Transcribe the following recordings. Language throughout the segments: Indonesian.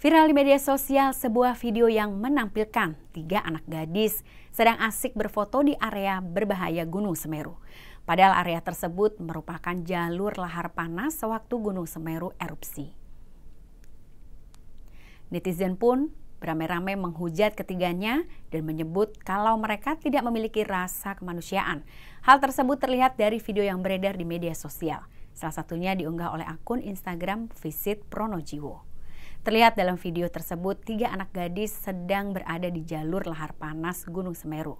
Viral di media sosial sebuah video yang menampilkan tiga anak gadis sedang asik berfoto di area berbahaya Gunung Semeru. Padahal area tersebut merupakan jalur lahar panas sewaktu Gunung Semeru erupsi. Netizen pun beramai-ramai menghujat ketiganya dan menyebut kalau mereka tidak memiliki rasa kemanusiaan. Hal tersebut terlihat dari video yang beredar di media sosial. Salah satunya diunggah oleh akun Instagram Visit Pronojiwo. Terlihat dalam video tersebut, tiga anak gadis sedang berada di jalur lahar panas Gunung Semeru.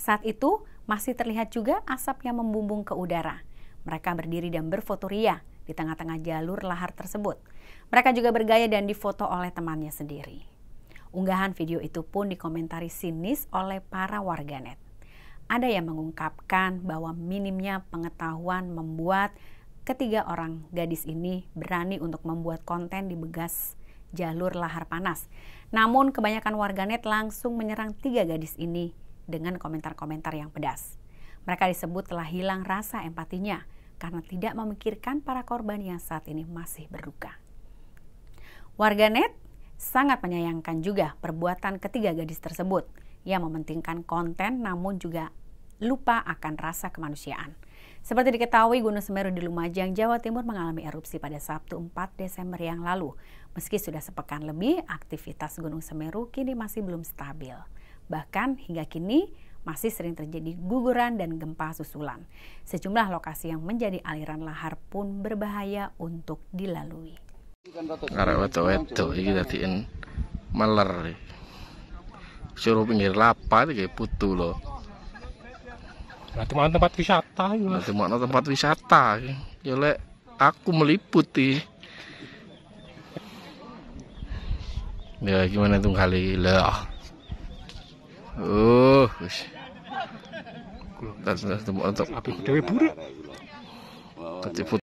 Saat itu, masih terlihat juga asap yang membumbung ke udara. Mereka berdiri dan berfoto ria di tengah-tengah jalur lahar tersebut. Mereka juga bergaya dan difoto oleh temannya sendiri. Unggahan video itu pun dikomentari sinis oleh para warganet. Ada yang mengungkapkan bahwa minimnya pengetahuan membuat ketiga orang gadis ini berani untuk membuat konten di begas jalur lahar panas. Namun kebanyakan warganet langsung menyerang tiga gadis ini dengan komentar-komentar yang pedas. Mereka disebut telah hilang rasa empatinya karena tidak memikirkan para korban yang saat ini masih berduka. Warganet sangat menyayangkan juga perbuatan ketiga gadis tersebut yang mementingkan konten namun juga lupa akan rasa kemanusiaan. Seperti diketahui, Gunung Semeru di Lumajang, Jawa Timur mengalami erupsi pada Sabtu 4 Desember yang lalu. Meski sudah sepekan lebih, aktivitas Gunung Semeru kini masih belum stabil. Bahkan hingga kini, masih sering terjadi guguran dan gempa susulan. Sejumlah lokasi yang menjadi aliran lahar pun berbahaya untuk dilalui. meler. Suruh pinggir lapar kayak putu loh nanti mana tempat wisata ya. nanti mana tempat wisata ya, ya aku meliputi ya gimana tuh kali lah oh wis tas tas tempat tapi dewe buruk